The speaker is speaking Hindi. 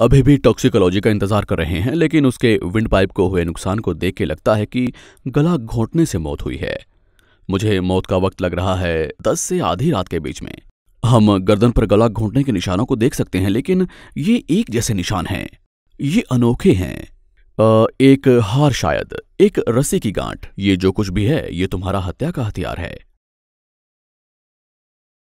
अभी भी टॉक्सिकोलॉजी का इंतजार कर रहे हैं लेकिन उसके विंड पाइप को हुए नुकसान को देख के लगता है कि गला घोटने से मौत हुई है मुझे मौत का वक्त लग रहा है दस से आधी रात के बीच में हम गर्दन पर गला घोटने के निशानों को देख सकते हैं लेकिन ये एक जैसे निशान हैं ये अनोखे हैं एक हार शायद एक रस्सी की गांठ ये जो कुछ भी है ये तुम्हारा हत्या का हथियार है